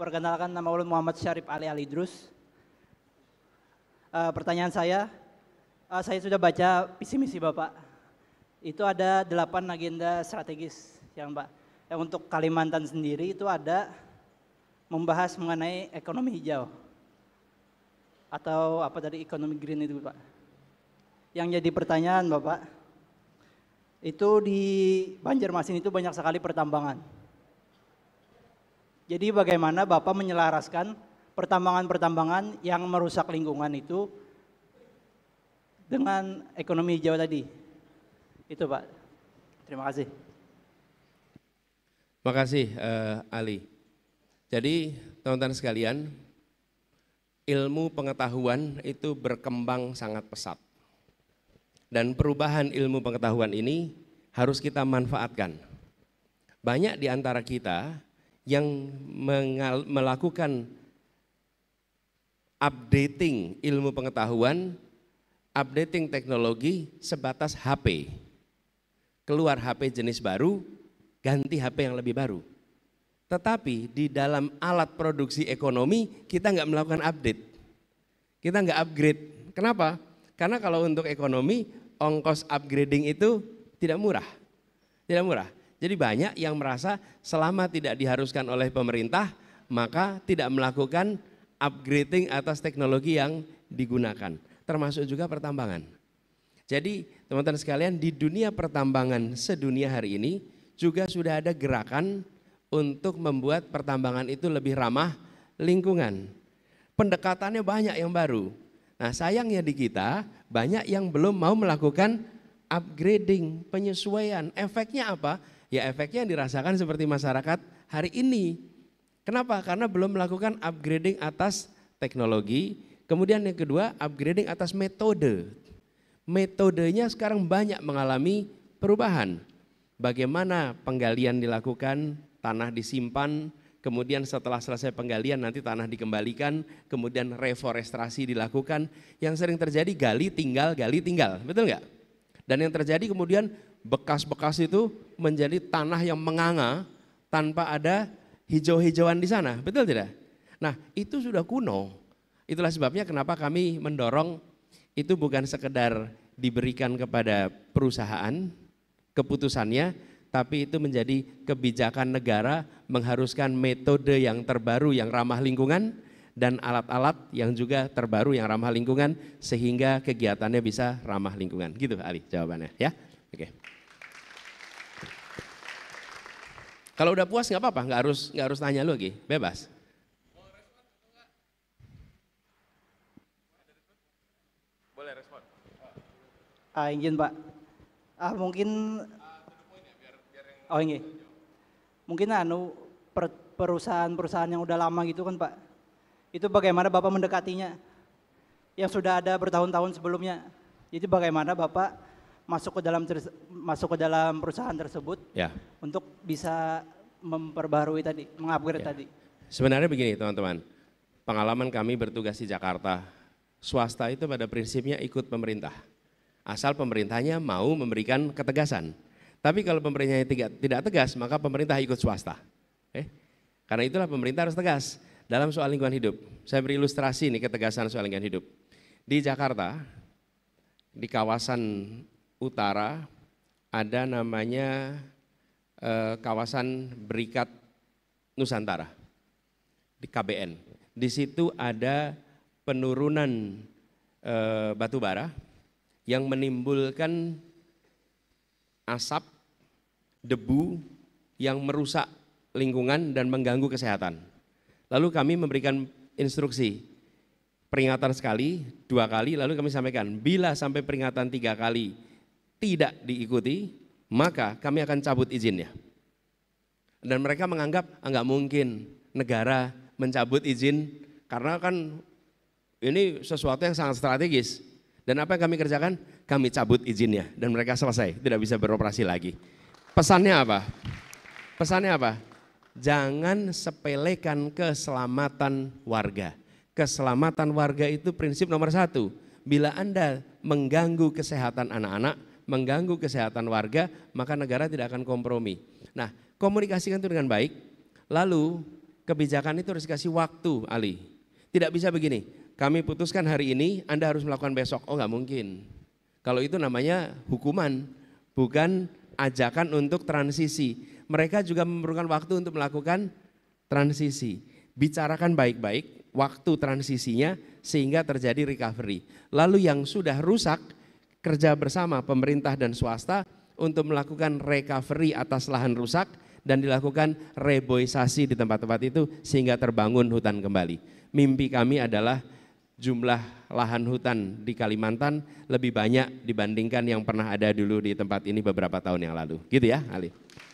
perkenalkan nama ulun Muhammad Syarif Ali Alidrus. Uh, pertanyaan saya, uh, saya sudah baca visi misi Bapak. Itu ada delapan agenda strategis yang Pak. Ya, untuk Kalimantan sendiri itu ada membahas mengenai ekonomi hijau atau apa dari ekonomi green itu Pak. Yang jadi pertanyaan Bapak, itu di Banjarmasin itu banyak sekali pertambangan jadi bagaimana Bapak menyelaraskan pertambangan-pertambangan yang merusak lingkungan itu dengan ekonomi hijau tadi? Itu Pak. Terima kasih. Terima kasih uh, eh, Ali. Jadi teman-teman sekalian, ilmu pengetahuan itu berkembang sangat pesat. Dan perubahan ilmu pengetahuan ini harus kita manfaatkan. Banyak di antara kita yang melakukan updating ilmu pengetahuan, updating teknologi sebatas HP. Keluar HP jenis baru, ganti HP yang lebih baru. Tetapi di dalam alat produksi ekonomi kita nggak melakukan update. Kita nggak upgrade. Kenapa? Karena kalau untuk ekonomi ongkos upgrading itu tidak murah. Tidak murah. Jadi banyak yang merasa selama tidak diharuskan oleh pemerintah, maka tidak melakukan upgrading atas teknologi yang digunakan, termasuk juga pertambangan. Jadi teman-teman sekalian di dunia pertambangan sedunia hari ini juga sudah ada gerakan untuk membuat pertambangan itu lebih ramah lingkungan. Pendekatannya banyak yang baru. Nah sayangnya di kita banyak yang belum mau melakukan upgrading, penyesuaian. Efeknya apa? Ya efeknya yang dirasakan seperti masyarakat hari ini. Kenapa? Karena belum melakukan upgrading atas teknologi. Kemudian yang kedua, upgrading atas metode. Metodenya sekarang banyak mengalami perubahan. Bagaimana penggalian dilakukan, tanah disimpan, kemudian setelah selesai penggalian nanti tanah dikembalikan, kemudian reforestasi dilakukan. Yang sering terjadi gali tinggal, gali tinggal, betul nggak? Dan yang terjadi kemudian bekas-bekas itu menjadi tanah yang menganga tanpa ada hijau-hijauan di sana, betul tidak? Nah, itu sudah kuno. Itulah sebabnya kenapa kami mendorong itu bukan sekedar diberikan kepada perusahaan keputusannya, tapi itu menjadi kebijakan negara mengharuskan metode yang terbaru yang ramah lingkungan dan alat-alat yang juga terbaru yang ramah lingkungan sehingga kegiatannya bisa ramah lingkungan. Gitu Ali jawabannya ya. Oke. Okay. Kalau udah puas nggak apa-apa, nggak harus nggak harus tanya lagi, bebas. Boleh respon. Ah, ingin Pak. Ah, mungkin Oh, ini. Mungkin anu perusahaan-perusahaan yang udah lama gitu kan, Pak. Itu bagaimana Bapak mendekatinya? Yang sudah ada bertahun-tahun sebelumnya. Jadi bagaimana Bapak masuk ke dalam masuk ke dalam perusahaan tersebut ya. untuk bisa memperbarui tadi, mengupgrade ya. tadi. Sebenarnya begini teman-teman, pengalaman kami bertugas di Jakarta, swasta itu pada prinsipnya ikut pemerintah. Asal pemerintahnya mau memberikan ketegasan. Tapi kalau pemerintahnya tidak, tidak tegas, maka pemerintah ikut swasta. Eh? Karena itulah pemerintah harus tegas dalam soal lingkungan hidup. Saya beri ilustrasi nih ketegasan soal lingkungan hidup. Di Jakarta, di kawasan utara ada namanya eh, kawasan berikat Nusantara di KBN. Di situ ada penurunan eh, batu bara yang menimbulkan asap, debu yang merusak lingkungan dan mengganggu kesehatan. Lalu kami memberikan instruksi peringatan sekali, dua kali, lalu kami sampaikan bila sampai peringatan tiga kali tidak diikuti, maka kami akan cabut izinnya. Dan mereka menganggap ah, nggak mungkin negara mencabut izin karena kan ini sesuatu yang sangat strategis. Dan apa yang kami kerjakan? Kami cabut izinnya dan mereka selesai, tidak bisa beroperasi lagi. Pesannya apa? Pesannya apa? Jangan sepelekan keselamatan warga. Keselamatan warga itu prinsip nomor satu. Bila Anda mengganggu kesehatan anak-anak, mengganggu kesehatan warga, maka negara tidak akan kompromi. Nah, komunikasikan itu dengan baik. Lalu kebijakan itu harus dikasih waktu, Ali. Tidak bisa begini, kami putuskan hari ini, Anda harus melakukan besok. Oh nggak mungkin. Kalau itu namanya hukuman, bukan ajakan untuk transisi. Mereka juga memerlukan waktu untuk melakukan transisi. Bicarakan baik-baik waktu transisinya sehingga terjadi recovery. Lalu yang sudah rusak kerja bersama pemerintah dan swasta untuk melakukan recovery atas lahan rusak dan dilakukan reboisasi di tempat-tempat itu sehingga terbangun hutan kembali. Mimpi kami adalah jumlah lahan hutan di Kalimantan lebih banyak dibandingkan yang pernah ada dulu di tempat ini beberapa tahun yang lalu. Gitu ya, Ali.